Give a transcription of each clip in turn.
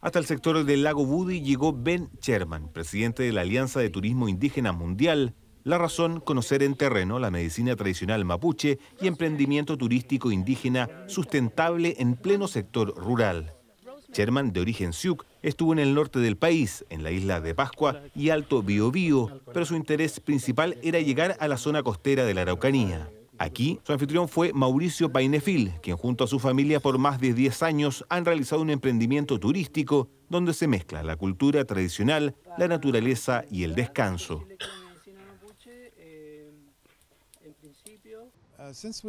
Hasta el sector del lago Budi llegó Ben Sherman, presidente de la Alianza de Turismo Indígena Mundial. La razón, conocer en terreno la medicina tradicional mapuche y emprendimiento turístico indígena sustentable en pleno sector rural. Sherman, de origen Siuk, estuvo en el norte del país, en la isla de Pascua y Alto Biobío, pero su interés principal era llegar a la zona costera de la Araucanía. Aquí, su anfitrión fue Mauricio Painefil, quien junto a su familia por más de 10 años han realizado un emprendimiento turístico donde se mezcla la cultura tradicional, la naturaleza y el descanso.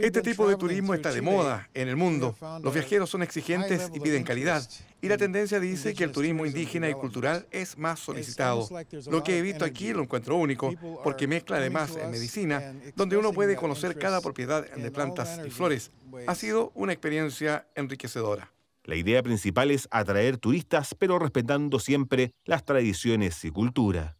Este tipo de turismo está de moda en el mundo. Los viajeros son exigentes y piden calidad. Y la tendencia dice que el turismo indígena y cultural es más solicitado. Lo que he visto aquí lo encuentro único, porque mezcla además en medicina, donde uno puede conocer cada propiedad de plantas y flores. Ha sido una experiencia enriquecedora. La idea principal es atraer turistas, pero respetando siempre las tradiciones y cultura.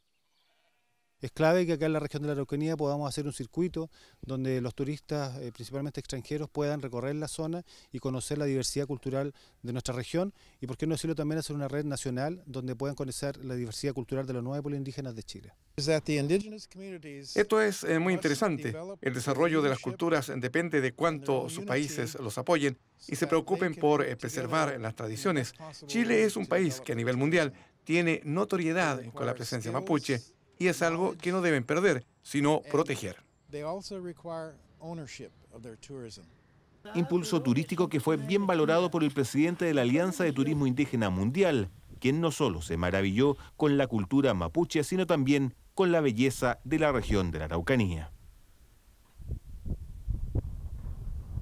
Es clave que acá en la región de la Araucanía podamos hacer un circuito donde los turistas, eh, principalmente extranjeros, puedan recorrer la zona y conocer la diversidad cultural de nuestra región y, por qué no decirlo, también hacer una red nacional donde puedan conocer la diversidad cultural de los nueve pueblos indígenas de Chile. Esto es eh, muy interesante. El desarrollo de las culturas depende de cuánto sus países los apoyen y se preocupen por eh, preservar las tradiciones. Chile es un país que a nivel mundial tiene notoriedad con la presencia mapuche y es algo que no deben perder, sino proteger. Impulso turístico que fue bien valorado por el presidente de la Alianza de Turismo Indígena Mundial, quien no solo se maravilló con la cultura mapuche, sino también con la belleza de la región de la Araucanía.